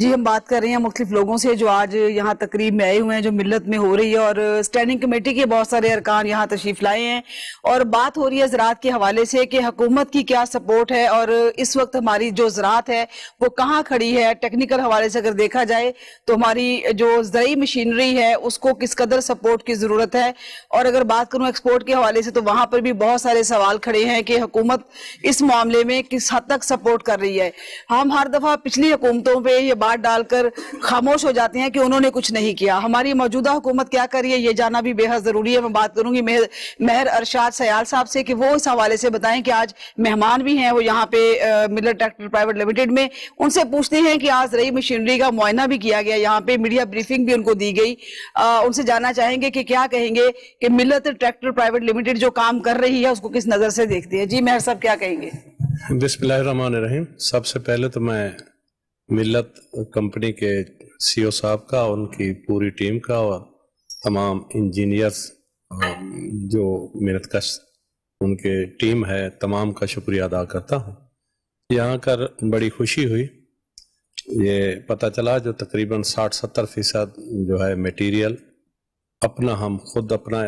जी हम बात कर रहे हैं मुख्तलिफ लोगों से जो आज यहाँ तकरीब में आए हुए हैं जो मिलत में हो रही है और स्टैंडिंग कमेटी के बहुत सारे अरकान यहाँ तशरीफ लाए हैं और बात हो रही है ज़रात के हवाले से कि हकूमत की क्या सपोर्ट है और इस वक्त हमारी जो ज़रात है वो कहाँ खड़ी है टेक्निकल हवाले से अगर देखा जाए तो हमारी जो ज़रूरी मशीनरी है उसको किस कदर सपोर्ट की ज़रूरत है और अगर बात करूँ एक्सपोर्ट के हवाले से तो वहाँ पर भी बहुत सारे सवाल खड़े हैं कि हकूमत इस मामले में किस हद तक सपोर्ट कर रही है हम हर दफ़ा पिछली हुकूमतों पर बात डालकर खामोश हो जाते हैं कि उन्होंने कुछ नहीं किया हमारी मौजूदा हुकूमत क्या कर रही है ये जाना भी बेहद ज़रूरी है मैं बात करूंगी मेहर मेहर अरशाद सयाल साहब से कि वो इस हवाले से बताएं कि आज मेहमान भी हैं वो यहाँ पे मिलर ट्रैक्टर प्राइवेट लिमिटेड में उनसे पूछते हैं कि आज रही मशीनरी का मुआयना भी किया गया यहाँ पे मीडिया ब्रीफिंग भी उनको दी गई उनसे जानना चाहेंगे कि क्या कहेंगे कि मिलत ट्रैक्टर प्राइवेट लिमिटेड जो काम कर रही है उसको किस नज़र से देखते हैं जी मेहर साहब क्या कहेंगे बिस्मिल्लाह रहीम सबसे पहले तो मैं मिलत कंपनी के सीईओ साहब का उनकी पूरी टीम का और तमाम इंजीनियर्स जो मेहनत कश उनके टीम है तमाम का शुक्रिया अदा करता हूँ यहाँ कर बड़ी खुशी हुई ये पता चला जो तकरीबन 60-70 फीसद जो है मटेरियल अपना हम खुद अपना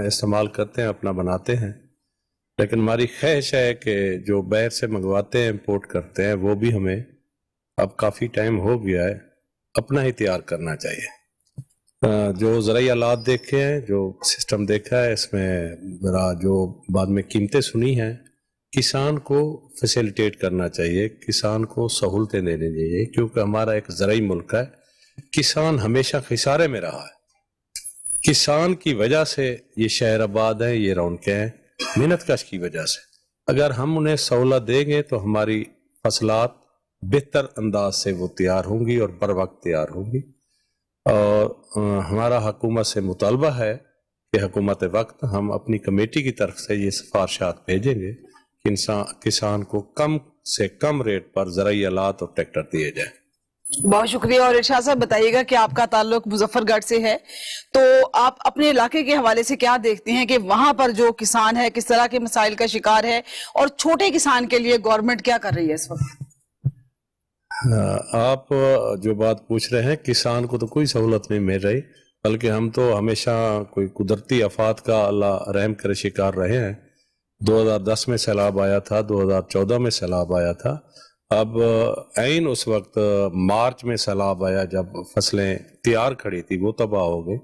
इस्तेमाल करते हैं अपना बनाते हैं लेकिन हमारी ख्वाहिश है कि जो बैर से मंगवाते हैं इम्पोर्ट करते हैं वो भी हमें अब काफ़ी टाइम हो गया है अपना ही तैयार करना चाहिए जो ज़रा आलात देखे हैं जो सिस्टम देखा है इसमें जो बाद में कीमतें सुनी हैं किसान को फैसिलिटेट करना चाहिए किसान को सहूलतें देनी चाहिए क्योंकि हमारा एक जरिए मुल्क है किसान हमेशा खिसारे में रहा है किसान की वजह से ये शहर आबाद है ये रौनकें हैं मेहनत कश की वजह से अगर हम उन्हें सहूलत देंगे तो हमारी फसलात बेहतर अंदाज से वो तैयार होंगी और बर वक्त तैयार होंगी और हमारा हकूमत से मुतालबा है कि हकूमत वक्त हम अपनी कमेटी की तरफ से ये सिफारशात भेजेंगे कि इंसान किसान को कम से कम रेट पर जरिए आलात और ट्रैक्टर दिए जाए बहुत शुक्रिया और इर्शाद साहब बताइएगा कि आपका ताल्लुक मुजफ्फरगढ़ से है तो आप अपने इलाके के हवाले से क्या देखते हैं कि वहां पर जो किसान है किस तरह के मसाइल का शिकार है और छोटे किसान के लिए गवर्नमेंट क्या कर रही है इस वक्त हाँ, आप जो बात पूछ रहे हैं किसान को तो कोई सहूलत नहीं मिल रही बल्कि हम तो हमेशा कोई कुदरती आफात का अल्लाह रहम कर शिकार रहे हैं 2010 में सैलाब आया था 2014 में सैलाब आया था अब ऐन उस वक्त मार्च में सैलाब आया जब फसलें तैयार खड़ी थी वो तबाह हो गई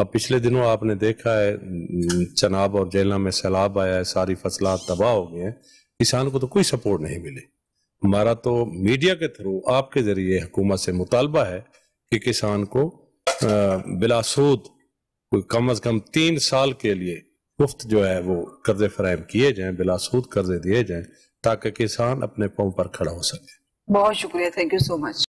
अब पिछले दिनों आपने देखा है चनाब और जेलना में सैलाब आया है सारी फसल तबाह हो गई हैं किसान को तो कोई सपोर्ट नहीं मिली हमारा तो मीडिया के थ्रू आपके जरिए हुकूमत से मुतालबा है कि किसान को बिलासूद कोई कम अज कम तीन साल के लिए मुफ्त जो है वो कर्जे फराहम किए जाएं बिलासूद कर्जे दिए जाएं ताकि किसान अपने पाँव पर खड़ा हो सके बहुत शुक्रिया थैंक यू सो मच